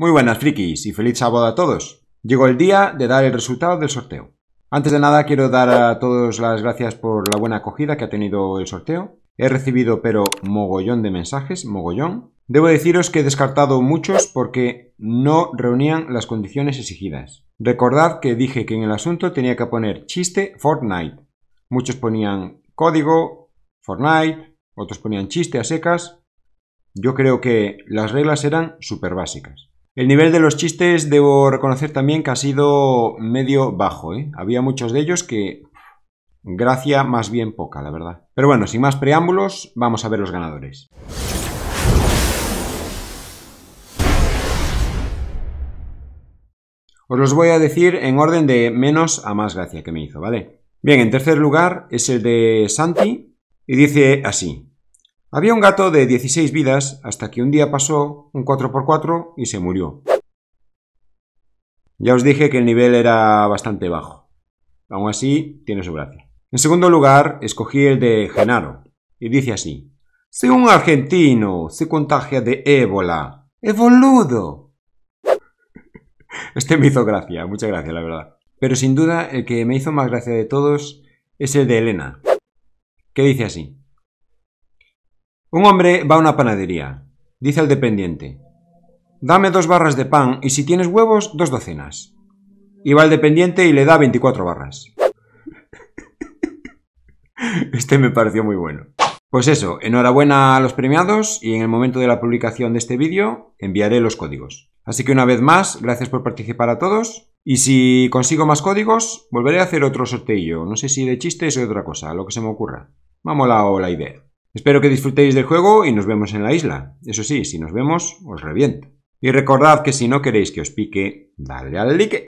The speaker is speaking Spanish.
Muy buenas frikis y feliz sábado a todos. Llegó el día de dar el resultado del sorteo. Antes de nada quiero dar a todos las gracias por la buena acogida que ha tenido el sorteo. He recibido pero mogollón de mensajes, mogollón. Debo deciros que he descartado muchos porque no reunían las condiciones exigidas. Recordad que dije que en el asunto tenía que poner chiste Fortnite. Muchos ponían código, Fortnite, otros ponían chiste a secas. Yo creo que las reglas eran súper básicas. El nivel de los chistes debo reconocer también que ha sido medio bajo. ¿eh? Había muchos de ellos que gracia más bien poca, la verdad. Pero bueno, sin más preámbulos, vamos a ver los ganadores. Os los voy a decir en orden de menos a más gracia que me hizo, ¿vale? Bien, en tercer lugar es el de Santi y dice así. Había un gato de 16 vidas hasta que un día pasó un 4x4 y se murió. Ya os dije que el nivel era bastante bajo. Aún así, tiene su gracia. En segundo lugar, escogí el de Genaro, y dice así. ¡Soy un argentino se contagia de ébola, evoludo. Este me hizo gracia, mucha gracia, la verdad. Pero sin duda, el que me hizo más gracia de todos es el de Elena, que dice así. Un hombre va a una panadería. Dice al dependiente, dame dos barras de pan y si tienes huevos, dos docenas. Y va el dependiente y le da 24 barras. Este me pareció muy bueno. Pues eso, enhorabuena a los premiados y en el momento de la publicación de este vídeo enviaré los códigos. Así que una vez más, gracias por participar a todos y si consigo más códigos, volveré a hacer otro sorteo, no sé si de chistes o de otra cosa, lo que se me ocurra. Vamos a la idea. Espero que disfrutéis del juego y nos vemos en la isla. Eso sí, si nos vemos, os reviento. Y recordad que si no queréis que os pique, dale al like.